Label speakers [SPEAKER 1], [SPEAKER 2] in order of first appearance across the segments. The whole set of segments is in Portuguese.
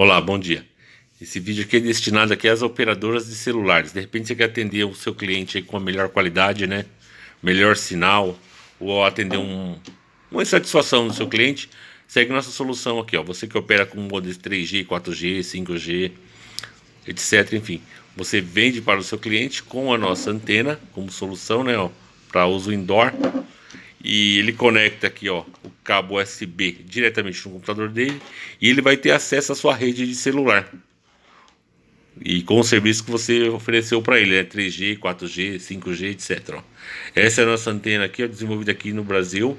[SPEAKER 1] Olá, bom dia. Esse vídeo aqui é destinado aqui às operadoras de celulares. De repente você quer atender o seu cliente com a melhor qualidade, né? Melhor sinal ou atender um, uma insatisfação do seu cliente, segue nossa solução aqui, ó. Você que opera com modelos 3G, 4G, 5G, etc, enfim. Você vende para o seu cliente com a nossa antena como solução, né, ó, para uso indoor e ele conecta aqui ó, o cabo USB diretamente no computador dele e ele vai ter acesso à sua rede de celular. E com o serviço que você ofereceu para ele, né? 3G, 4G, 5G, etc. Ó. Essa é a nossa antena aqui, ó, desenvolvida aqui no Brasil.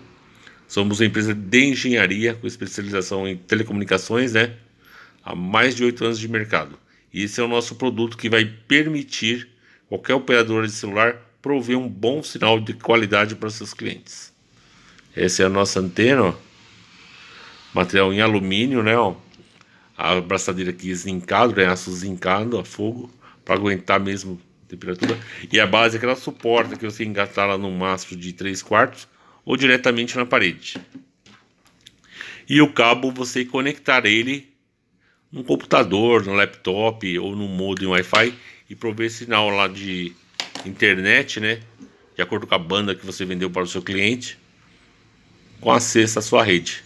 [SPEAKER 1] Somos uma empresa de engenharia com especialização em telecomunicações, né? Há mais de oito anos de mercado. E esse é o nosso produto que vai permitir qualquer operadora de celular prover um bom sinal de qualidade para seus clientes. Essa é a nossa antena, ó. material em alumínio, né? Ó. A abraçadeira aqui zincado, né? aço zincado a fogo, para aguentar mesmo a temperatura. E a base é que ela suporta que você engatar lá no mastro de 3 quartos ou diretamente na parede. E o cabo você conectar ele no computador, no laptop ou no modem Wi-Fi e prover sinal lá de internet, né? De acordo com a banda que você vendeu para o seu cliente, com acesso à sua rede.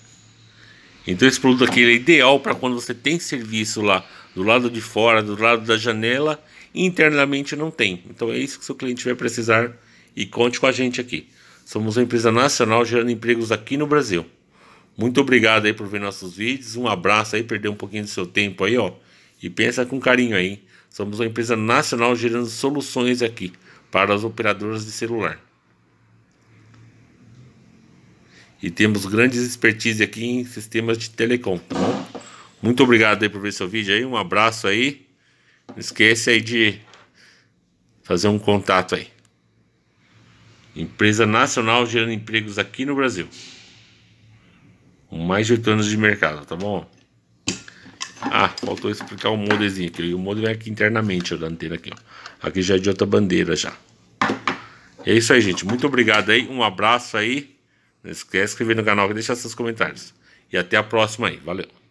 [SPEAKER 1] Então esse produto aqui é ideal para quando você tem serviço lá do lado de fora, do lado da janela, e internamente não tem. Então é isso que seu cliente vai precisar e conte com a gente aqui. Somos uma empresa nacional gerando empregos aqui no Brasil. Muito obrigado aí por ver nossos vídeos. Um abraço aí, perder um pouquinho do seu tempo aí, ó. E pensa com carinho aí. Somos uma empresa nacional gerando soluções aqui para as operadoras de celular. E temos grandes expertise aqui em sistemas de telecom, tá bom? Muito obrigado aí por ver seu vídeo aí, um abraço aí. Não esquece aí de fazer um contato aí. Empresa nacional gerando empregos aqui no Brasil. Com mais de 8 anos de mercado, tá bom? Ah, faltou explicar o modezinho aqui. O mode vem aqui internamente, ó, da antena aqui, ó. Aqui já é de outra bandeira já. É isso aí, gente. Muito obrigado aí. Um abraço aí. Não esquece de se inscrever no canal e deixar seus comentários. E até a próxima aí. Valeu.